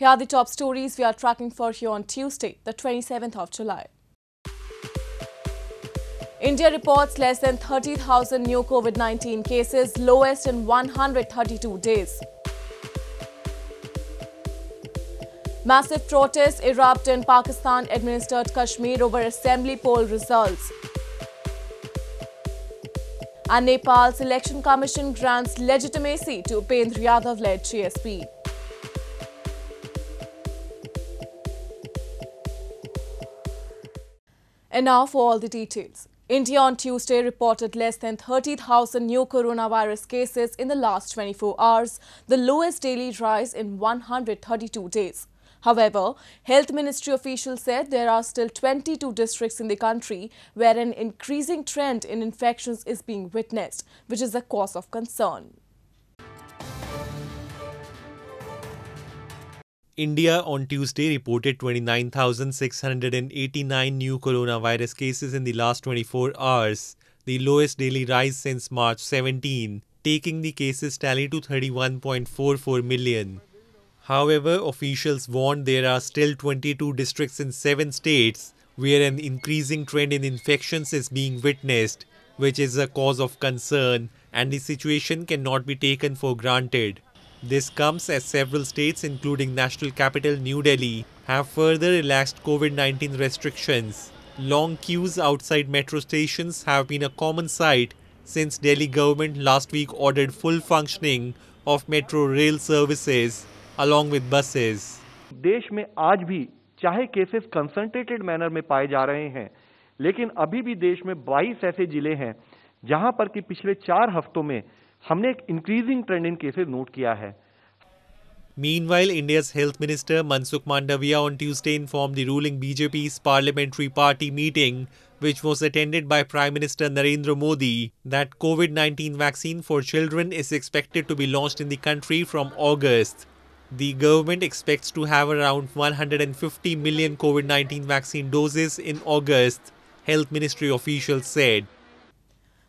here are the top stories we are tracking for you on Tuesday, the 27th of July. India reports less than 30,000 new COVID-19 cases, lowest in 132 days. Massive protests erupt in Pakistan-administered Kashmir over assembly poll results. And Nepal's election commission grants legitimacy to Upendra Yadav-led GSP. And now for all the details. India on Tuesday reported less than 30,000 new coronavirus cases in the last 24 hours, the lowest daily rise in 132 days. However, health ministry officials said there are still 22 districts in the country where an increasing trend in infections is being witnessed, which is a cause of concern. India on Tuesday reported 29,689 new coronavirus cases in the last 24 hours, the lowest daily rise since March 17, taking the cases tally to 31.44 million. However, officials warned there are still 22 districts in 7 states where an increasing trend in infections is being witnessed, which is a cause of concern and the situation cannot be taken for granted. This comes as several states including national capital New Delhi have further relaxed COVID-19 restrictions. Long queues outside metro stations have been a common sight since Delhi government last week ordered full functioning of metro rail services along with buses. देश में आज भी चाहे cases concentrated manner में पाए जा रहे हैं लेकिन अभी भी देश में 22 ऐसे जिले हैं जहां पर कि पिछले चार हफ्तों में हमने एक increasing trend in cases note किया है Meanwhile, India's Health Minister Mansukh Mandaviya on Tuesday informed the ruling BJP's parliamentary party meeting, which was attended by Prime Minister Narendra Modi, that COVID 19 vaccine for children is expected to be launched in the country from August. The government expects to have around 150 million COVID 19 vaccine doses in August, Health Ministry officials said.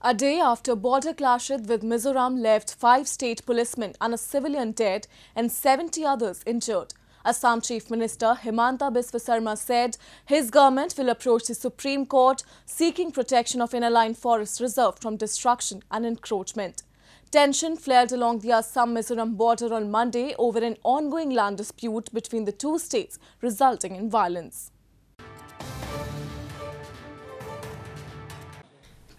A day after border clashes with Mizoram left five state policemen and a civilian dead and 70 others injured. Assam Chief Minister Himanta Biswa Sarma said his government will approach the Supreme Court seeking protection of Line Forest Reserve from destruction and encroachment. Tension flared along the Assam-Mizoram border on Monday over an ongoing land dispute between the two states, resulting in violence.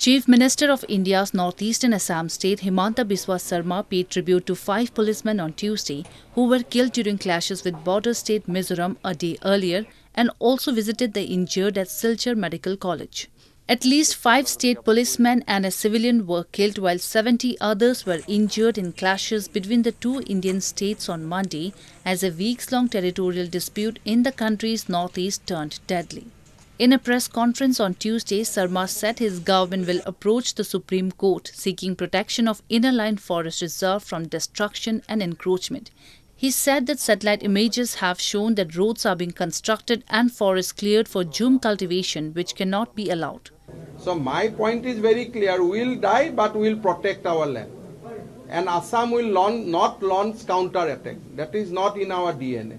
Chief Minister of India's northeastern Assam state Himanta Biswa Sarma paid tribute to five policemen on Tuesday who were killed during clashes with border state Mizoram a day earlier and also visited the injured at Silchar Medical College. At least five state policemen and a civilian were killed while 70 others were injured in clashes between the two Indian states on Monday as a weeks-long territorial dispute in the country's northeast turned deadly. In a press conference on Tuesday, Sarma said his government will approach the Supreme Court seeking protection of inner line forest reserve from destruction and encroachment. He said that satellite images have shown that roads are being constructed and forests cleared for jhum cultivation, which cannot be allowed. So my point is very clear. We'll die, but we'll protect our land. And Assam will launch, not launch counter-attack. That is not in our DNA.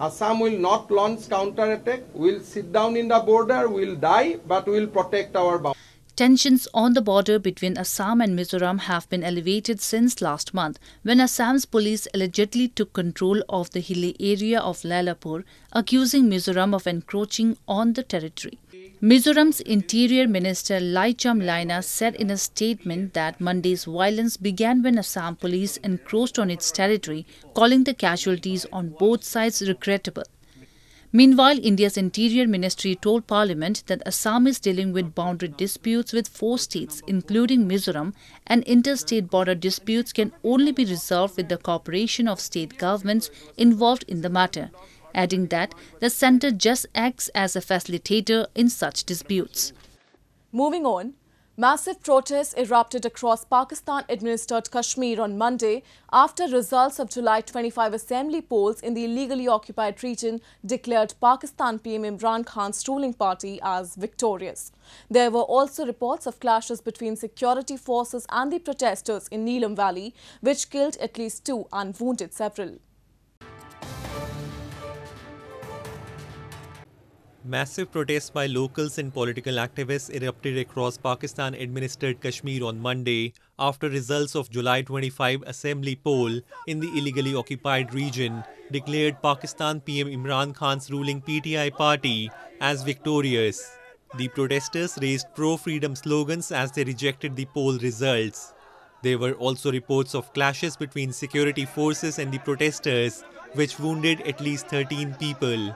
Assam will not launch counterattack, will sit down in the border, will die, but will protect our Tensions on the border between Assam and Mizoram have been elevated since last month when Assam's police allegedly took control of the hilly area of Lalapur, accusing Mizoram of encroaching on the territory. Mizoram's Interior Minister Lai Laicham Laina said in a statement that Monday's violence began when Assam police encroached on its territory, calling the casualties on both sides regrettable. Meanwhile, India's Interior Ministry told Parliament that Assam is dealing with boundary disputes with four states, including Mizoram, and interstate border disputes can only be resolved with the cooperation of state governments involved in the matter adding that the centre just acts as a facilitator in such disputes. Moving on, Massive protests erupted across Pakistan-administered Kashmir on Monday after results of July 25 assembly polls in the illegally occupied region declared Pakistan PM Imran Khan's ruling party as victorious. There were also reports of clashes between security forces and the protesters in Neelam Valley, which killed at least two and wounded several. Massive protests by locals and political activists erupted across Pakistan administered Kashmir on Monday after results of July 25 assembly poll in the illegally occupied region declared Pakistan PM Imran Khan's ruling PTI party as victorious. The protesters raised pro freedom slogans as they rejected the poll results. There were also reports of clashes between security forces and the protesters, which wounded at least 13 people.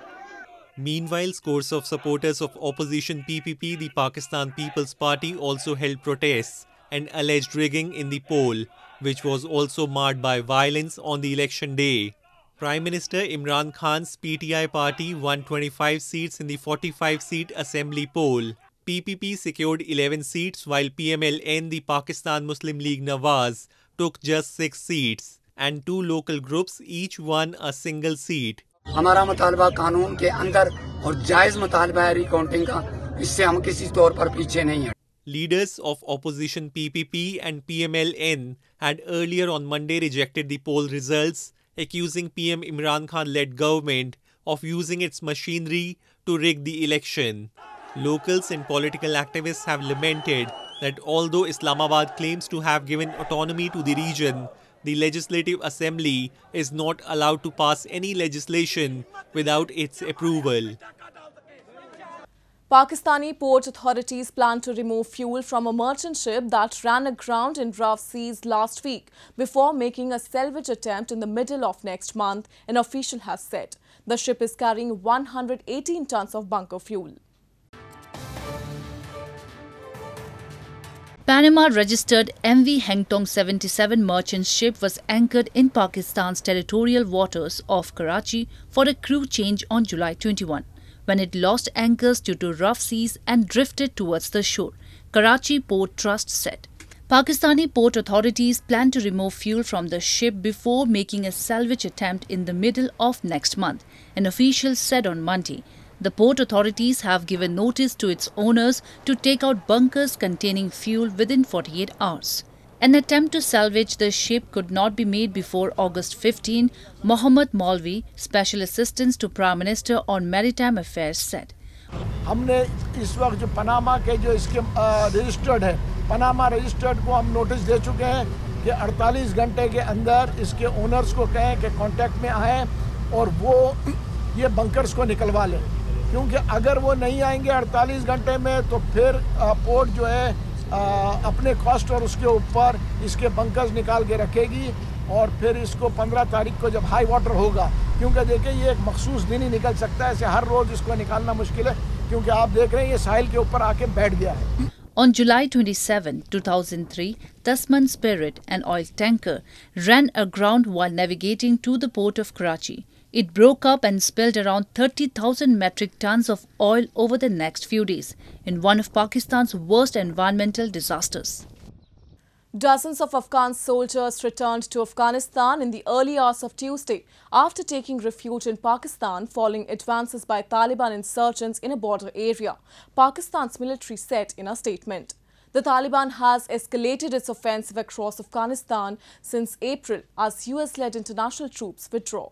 Meanwhile, scores of supporters of opposition PPP, the Pakistan People's Party, also held protests and alleged rigging in the poll, which was also marred by violence on the election day. Prime Minister Imran Khan's PTI party won 25 seats in the 45-seat assembly poll. PPP secured 11 seats while PMLN, the Pakistan Muslim League Nawaz, took just 6 seats and two local groups each won a single seat. हमारा मुतालबा कानून के अंदर और जायज मुतालबा है recounting का इससे हम किसी तौर पर पीछे नहीं हैं Leaders of opposition PPP and PMLN had earlier on Monday rejected the poll results, accusing PM Imran Khan-led government of using its machinery to rig the election. Locals and political activists have lamented that although Islamabad claims to have given autonomy to the region, the Legislative Assembly is not allowed to pass any legislation without its approval. Pakistani port authorities plan to remove fuel from a merchant ship that ran aground in rough seas last week before making a salvage attempt in the middle of next month, an official has said. The ship is carrying 118 tons of bunker fuel. Panama-registered MV Hengtong 77 merchant ship was anchored in Pakistan's territorial waters off Karachi for a crew change on July 21, when it lost anchors due to rough seas and drifted towards the shore, Karachi Port Trust said. Pakistani port authorities plan to remove fuel from the ship before making a salvage attempt in the middle of next month, an official said on Monday, the port authorities have given notice to its owners to take out bunkers containing fuel within 48 hours. An attempt to salvage the ship could not be made before August 15, Mohammad Malvi, Special Assistant to Prime Minister on Maritime Affairs, said. हमने इस वक्त जो Panama के जो इसके registered है Panama registered को हम नोटिस दे चुके हैं कि 48 घंटे के अंदर इसके ओनर्स को कहें कि कांटेक्ट में आएं और वो ये बंकर्स को निकलवा लें क्योंकि अगर वो नहीं आएंगे 48 घंटे में तो फिर पोर्ट जो है आ, अपने कॉस्ट और उसके ऊपर इसके बंकर्स निकाल के रखेगी और फिर इसको 15 तारीख को जब हाई वाटर होगा क्योंकि देखिए ये एक मखसूस दिन ही निकल सकता है ऐसे हर रोज़ इसको निकालना मुश्किल है क्योंकि आप देख रहे हैं ये साहिल के ऊपर आके बैठ गया है On July 27, 2003, Tasman Spirit, an oil tanker, ran aground while navigating to the port of Karachi. It broke up and spilled around 30,000 metric tons of oil over the next few days in one of Pakistan's worst environmental disasters. Dozens of Afghan soldiers returned to Afghanistan in the early hours of Tuesday after taking refuge in Pakistan following advances by Taliban insurgents in a border area, Pakistan's military said in a statement. The Taliban has escalated its offensive across Afghanistan since April as US-led international troops withdraw.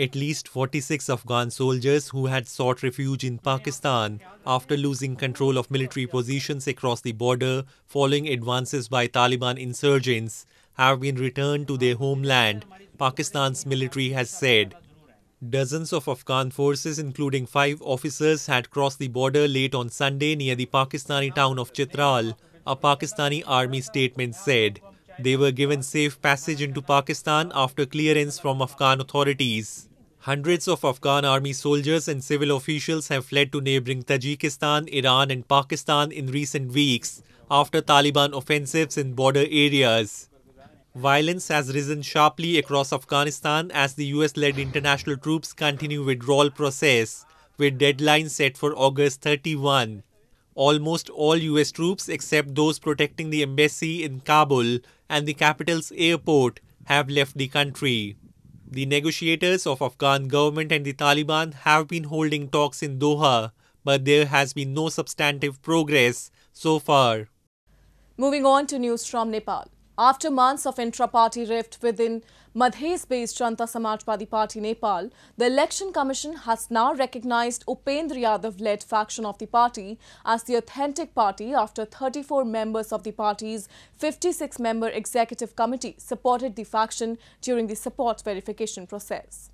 at least 46 Afghan soldiers who had sought refuge in Pakistan after losing control of military positions across the border following advances by Taliban insurgents have been returned to their homeland, Pakistan's military has said. Dozens of Afghan forces, including five officers, had crossed the border late on Sunday near the Pakistani town of Chitral, a Pakistani army statement said. They were given safe passage into Pakistan after clearance from Afghan authorities. Hundreds of Afghan army soldiers and civil officials have fled to neighboring Tajikistan, Iran and Pakistan in recent weeks after Taliban offensives in border areas. Violence has risen sharply across Afghanistan as the US-led international troops continue withdrawal process, with deadline set for August 31. Almost all US troops except those protecting the embassy in Kabul and the capital's airport have left the country. The negotiators of Afghan government and the Taliban have been holding talks in Doha, but there has been no substantive progress so far. Moving on to news from Nepal. After months of intra-party rift within Madhes-based Janta Samajwadi Party Nepal, the Election Commission has now recognized Upendra Yadav-led faction of the party as the authentic party after 34 members of the party's 56-member executive committee supported the faction during the support verification process.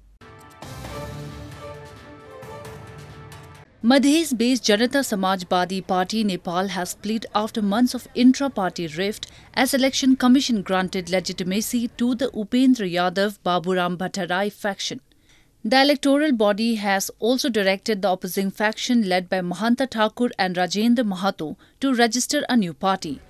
Madhya's based Janata Samajbadi Party Nepal has split after months of intra party rift as Election Commission granted legitimacy to the Upendra Yadav Baburam Bhattarai faction. The electoral body has also directed the opposing faction led by Mahanta Thakur and Rajendra Mahato to register a new party.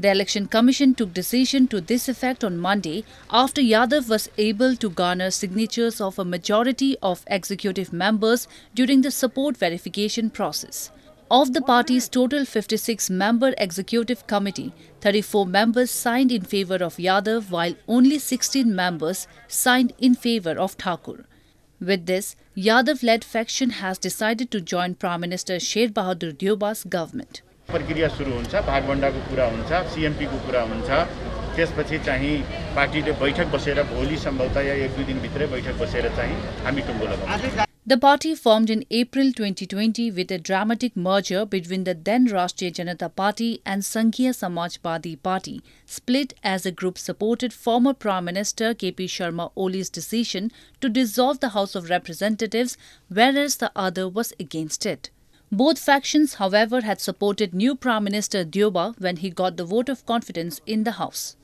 The Election Commission took decision to this effect on Monday after Yadav was able to garner signatures of a majority of executive members during the support verification process. Of the party's total 56 member executive committee, 34 members signed in favor of Yadav while only 16 members signed in favor of Thakur. With this, Yadav led faction has decided to join Prime Minister Sher Bahadur Dioba's government. प्रक्रिया सुरु हुन्छ कुरा हुन्छ कुरा हुन्छ त्यसपछि चाहिँ पार्टीले बैठक बसेर भोलि सम्भवतः या एक दुई बैठक बसेर चाहिँ हामी टुङ्गो लगाउँछौँ The party formed in April 2020 with a dramatic merger between the then Rashtriya Janata Party and Sankhya Samajwadi Party, split as the group supported former Prime Minister KP Sharma Oli's decision to dissolve the House of Representatives, whereas the other was against it. Both factions, however, had supported new Prime Minister Dioba when he got the vote of confidence in the House.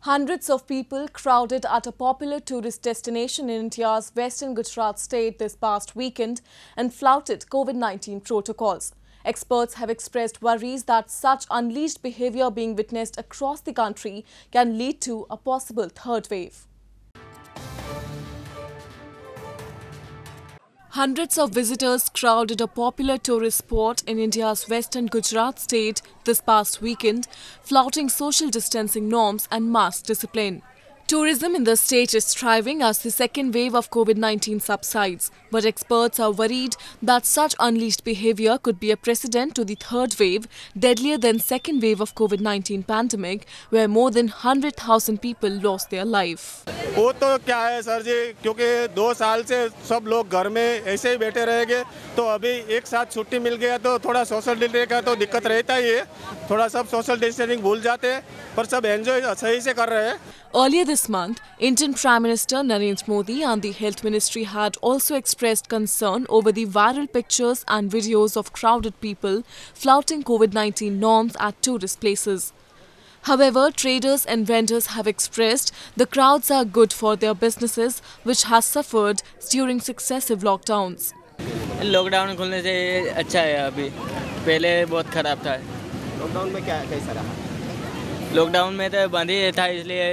Hundreds of people crowded at a popular tourist destination in India's western Gujarat state this past weekend and flouted COVID-19 protocols. Experts have expressed worries that such unleashed behavior being witnessed across the country can lead to a possible third wave. Hundreds of visitors crowded a popular tourist spot in India's western Gujarat state this past weekend, flouting social distancing norms and mass discipline. Tourism in the state is thriving as the second wave of COVID-19 subsides, but experts are worried that such unleashed behavior could be a precedent to the third wave, deadlier than second wave of COVID-19 pandemic, where more than 100,000 people lost their life. वो तो क्या है sir जी क्योंकि दो साल से सब लोग घर में ऐसे ही बैठे रहेंगे तो अभी एक साथ छुट्टी मिल गया तो थोड़ा सोशल डिले का तो दिक्कत रहता ही है थोड़ा सब सोशल डिस्टेंसिंग भूल जाते हैं पर सब एंजॉय सही से कर रहे हैं Earlier this month, Indian Prime Minister Narendra Modi and the Health Ministry had also expressed concern over the viral pictures and videos of crowded people flouting COVID-19 norms at tourist places. However, traders and vendors have expressed the crowds are good for their businesses which has suffered during successive lockdowns. Lockdown khulne se acha hai abhi. Pehle bahut kharab tha. Lockdown में क्या कैसा रहा lockdown में तो बंद ही था इसलिए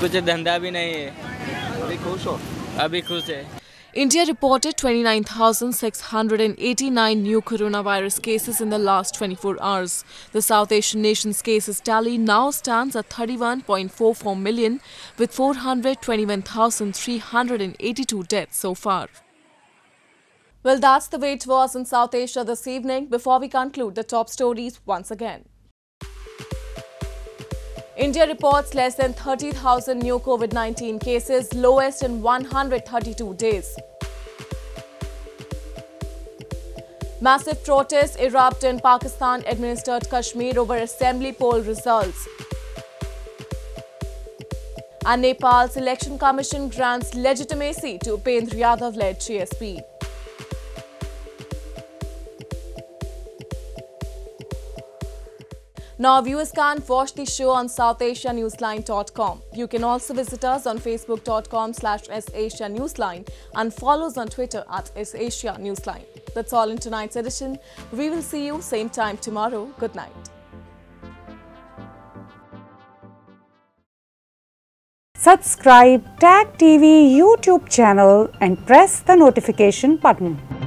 कुछ धंधा भी नहीं है अभी खुश हो अभी खुश है India reported 29,689 new coronavirus cases in the last 24 hours. The South Asian nation's cases tally now stands at 31.44 million, with 421,382 deaths so far. Well, that's the way it was in South Asia this evening. Before we conclude the top stories once again. India reports less than 30,000 new COVID-19 cases, lowest in 132 days. Massive protests erupt in Pakistan-administered Kashmir over assembly poll results. And Nepal's election commission grants legitimacy to Upendra Yadav-led GSP. Now, viewers can watch the show on southasianewsline.com. You can also visit us on facebook.com slash sasianewsline and follow us on Twitter at sasianewsline. That's all in tonight's edition. We will see you same time tomorrow. Good night. Subscribe Tag TV YouTube channel and press the notification button.